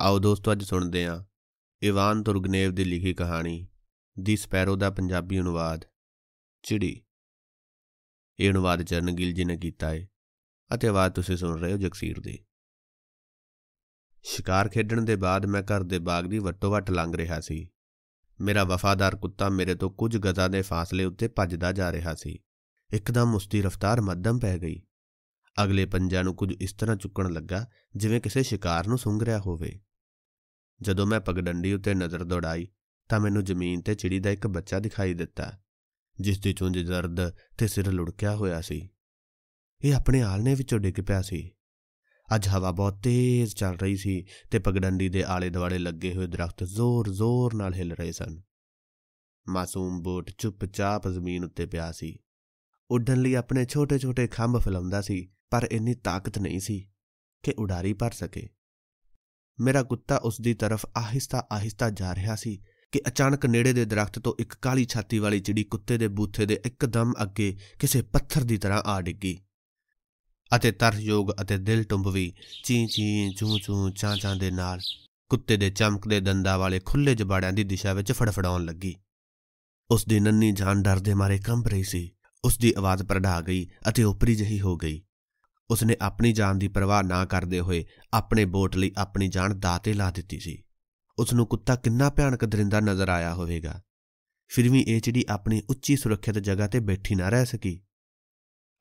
ਆਓ ਦੋਸਤੋ ਅੱਜ ਸੁਣਦੇ ਹਾਂ ਇਵਾਨ ਤੁਰਗਨੇਵ ਦੀ ਲਿਖੀ ਕਹਾਣੀ ਦੀ ਸਪੈਰੋ ਦਾ ਪੰਜਾਬੀ ਅਨੁਵਾਦ ਚਿੜੀ ਇਹ ਅਨੁਵਾਦ ਚਰਨਗਿਲ ਜੀ ਨੇ ਕੀਤਾ ਹੈ ਅਤੇ ਆਵਾਜ਼ ਤੁਸੀਂ ਸੁਣ ਰਹੇ ਹੋ ਜਗਸੀਰ ਦੀ ਸ਼ਿਕਾਰ ਖੇਡਣ ਦੇ ਬਾਅਦ ਮੈਂ ਘਰ ਦੇ ਬਾਗ ਦੀ ਵੱਟੋ-ਵੱਟ ਲੰਘ ਰਿਹਾ ਸੀ ਮੇਰਾ ਵਫਾਦਾਰ ਕੁੱਤਾ ਮੇਰੇ ਤੋਂ ਕੁਝ ਗਜ਼ਾਂ ਦੇ ਫਾਸਲੇ ਉੱਤੇ ਭੱਜਦਾ ਜਾ ਰਿਹਾ ਸੀ ਇੱਕਦਮ ਉਸ ਦੀ ਰਫ਼ਤਾਰ ਮੱਧਮ ਪੈ ਗਈ ਅਗਲੇ ਪੰਜਾਂ ਨੂੰ ਕੁਝ ਇਸ ਤਰ੍ਹਾਂ ਚੁੱਕਣ ਲੱਗਾ ਜਿਵੇਂ ਕਿਸੇ ਸ਼ਿਕਾਰ ਨੂੰ ਸੁੰਘ ਰਿਹਾ ਹੋਵੇ ਜਦੋਂ ਮੈਂ ਪਗਡੰਡੀ ਉੱਤੇ ਨਜ਼ਰ ਦੌੜਾਈ ਤਾਂ ਮੈਨੂੰ ਜ਼ਮੀਨ ਤੇ ਚਿੜੀ ਦਾ ਇੱਕ ਬੱਚਾ ਦਿਖਾਈ ਦਿੱਤਾ ਜਿਸ ਦੀ ਚੁੰਝ ਦਰਦ ਤੇ ਸਿਰ ਲੁੜਕਿਆ ਹੋਇਆ ਸੀ ਇਹ ਆਪਣੇ ਆਲਣੇ ਵਿੱਚੋਂ ਡਿੱਗ ਪਿਆ ਸੀ ਅੱਜ ਹਵਾ ਬਹੁਤ ਤੇਜ਼ ਚੱਲ ਰਹੀ ਸੀ ਤੇ ਪਗਡੰਡੀ ਦੇ ਆਲੇ-ਦੁਆਲੇ ਲੱਗੇ ਹੋਏ ਦਰਖਤ ਜ਼ੋਰ-ਜ਼ੋਰ ਨਾਲ ਹਿਲ ਰਹੇ ਸਨ ਮਾਸੂਮ ਬੋਟ ਚੁੱਪਚਾਪ ਜ਼ਮੀਨ ਉੱਤੇ ਪਿਆ ਸੀ ਉੱਡਣ ਲਈ ਆਪਣੇ ਛੋਟੇ-ਛੋਟੇ ਖੰਭ ਫਲਾਉਂਦਾ ਸੀ ਪਰ ਇੰਨੀ ਤਾਕਤ ਨਹੀਂ ਸੀ ਕਿ ਉਡਾਰੀ ਭਰ ਸਕੇ ਮੇਰਾ ਕੁੱਤਾ ਉਸ ਦੀ ਤਰਫ ਆਹਿਸਤਾ ਆਹਿਸਤਾ ਜਾ ਰਿਹਾ ਸੀ ਕਿ ਅਚਾਨਕ ਨੇੜੇ ਦੇ ਦਰਖਤ ਤੋਂ ਇੱਕ ਕਾਲੀ ਛਾਤੀ ਵਾਲੀ ਚਿੜੀ ਕੁੱਤੇ ਦੇ ਬੂਥੇ ਦੇ ਇੱਕਦਮ ਅੱਗੇ ਕਿਸੇ ਪੱਥਰ ਦੀ ਤਰ੍ਹਾਂ ਆ ਡਿੱਗੀ ਅਤੇ ਤਰਸਯੋਗ ਅਤੇ ਦਿਲ ਟੁੰਬਵੀ ਚੀਂ ਚੀਂ ਚੂ ਚੂ ਚਾਂ ਚਾਂ ਦੇ ਨਾਲ ਕੁੱਤੇ ਦੇ ਚਮਕਦੇ ਦੰਦਾਂ ਵਾਲੇ ਖੁੱਲੇ ਜਬਾੜਿਆਂ ਦੀ ਦਿਸ਼ਾ ਵਿੱਚ ਫੜਫੜਾਉਣ ਲੱਗੀ ਉਸ ਦੀ ਨੰਨੀ ਜਾਨ ਡਰ ਦੇ ਮਾਰੇ ਕੰਬ ਰਹੀ ਸੀ ਉਸ ਦੀ ਆਵਾਜ਼ ਪਰੜਾ ਗਈ ਅਤੇ ਉਪਰੀ ਜਹੀ ਹੋ ਗਈ ਉਸਨੇ ਆਪਣੀ ਜਾਨ ਦੀ ਪਰਵਾਹ ਨਾ ਕਰਦੇ ਹੋਏ ਆਪਣੇ ਬੋਟ ਲਈ ਆਪਣੀ ਜਾਨ ਦਾਤੇ ਲਾ ਦਿੱਤੀ ਸੀ ਉਸ ਨੂੰ ਕੁੱਤਾ ਕਿੰਨਾ ਭਿਆਨਕ ਦਰਿੰਦਾ ਨਜ਼ਰ ਆਇਆ ਹੋਵੇਗਾ ਫਿਰ ਵੀ ਇਹ ਚਿੜੀ ਆਪਣੀ ਉੱਚੀ ਸੁਰੱਖਿਅਤ ਜਗ੍ਹਾ ਤੇ ਬੈਠੀ ਨਾ ਰਹਿ ਸਕੀ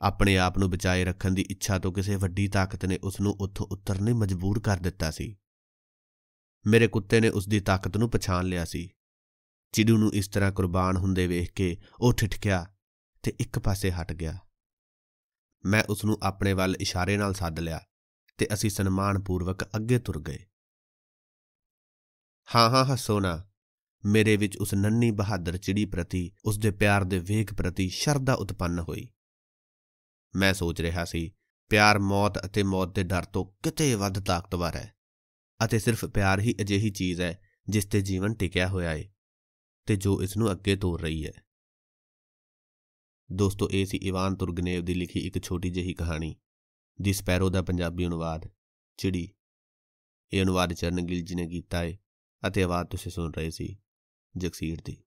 ਆਪਣੇ ਆਪ ਨੂੰ ਬਚਾਏ ਰੱਖਣ ਦੀ ਇੱਛਾ ਤੋਂ ਕਿਸੇ ਵੱਡੀ ਤਾਕਤ ਨੇ ਉਸ ਨੂੰ ਉੱਥੋਂ ਉਤਰਨ ਲਈ ਮਜਬੂਰ ਕਰ ਦਿੱਤਾ ਸੀ ਮੇਰੇ ਕੁੱਤੇ ਨੇ ਉਸ ਦੀ ਤਾਕਤ ਨੂੰ ਪਛਾਣ ਲਿਆ ਸੀ ਚਿੜੂ ਨੂੰ ਇਸ ਤਰ੍ਹਾਂ ਕੁਰਬਾਨ ਹੁੰਦੇ ਵੇਖ ਕੇ ਉਹ ਠਿਠਕਿਆ ਤੇ ਇੱਕ ਪਾਸੇ ਹਟ ਗਿਆ ਮੈਂ ਉਸ ਨੂੰ ਆਪਣੇ ਵੱਲ ਇਸ਼ਾਰੇ ਨਾਲ ਸੱਦ ਲਿਆ ਤੇ ਅਸੀਂ ਸਨਮਾਨਪੂਰਵਕ ਅੱਗੇ ਤੁਰ ਗਏ ਹਾਂ ਹਾਂ ਹੱਸੋ ਨਾ ਮੇਰੇ ਵਿੱਚ ਉਸ ਨੰਨੀ ਬਹਾਦਰ ਚਿੜੀ ਪ੍ਰਤੀ ਉਸ ਦੇ ਪਿਆਰ ਦੇ ਵੇਗ ਪ੍ਰਤੀ ਸ਼ਰਧਾ ਉਤਪੰਨ ਹੋਈ ਮੈਂ ਸੋਚ ਰਿਹਾ ਸੀ ਪਿਆਰ ਮੌਤ ਅਤੇ ਮੌਤ ਦੇ ਡਰ ਤੋਂ ਕਿਤੇ ਵੱਧ ਤਾਕਤਵਰ ਹੈ ਅਤੇ ਸਿਰਫ ਪਿਆਰ ਹੀ ਅਜਿਹੀ ਚੀਜ਼ ਹੈ ਜਿਸ ਤੇ ਜੀਵਨ ਟਿਕਿਆ ਹੋਇਆ ਹੈ ਤੇ ਜੋ ਇਸ ਨੂੰ ਅੱਗੇ ਤੋਰ ਰਹੀ ਹੈ ਦੋਸਤੋ ਇਹ ਸੀ ਇਵਾਨ ਤੁਰਗਨੇਵ ਦੀ ਲਿਖੀ ਇੱਕ ਛੋਟੀ ਜਿਹੀ ਕਹਾਣੀ ਦੀ ਸਪੈਰੋ ਦਾ ਪੰਜਾਬੀ ਅਨੁਵਾਦ ਚਿੜੀ ਇਹ ਅਨੁਵਾਦ ਚਰਨਗਿਲ ਜੀ ਨੇ ਕੀਤਾ ਹੈ ਅਤੇ ਆਵਾਜ਼ ਤੁਸੀਂ ਸੁਣ ਰਹੇ ਸੀ ਜਗਸੀਰ ਦੀ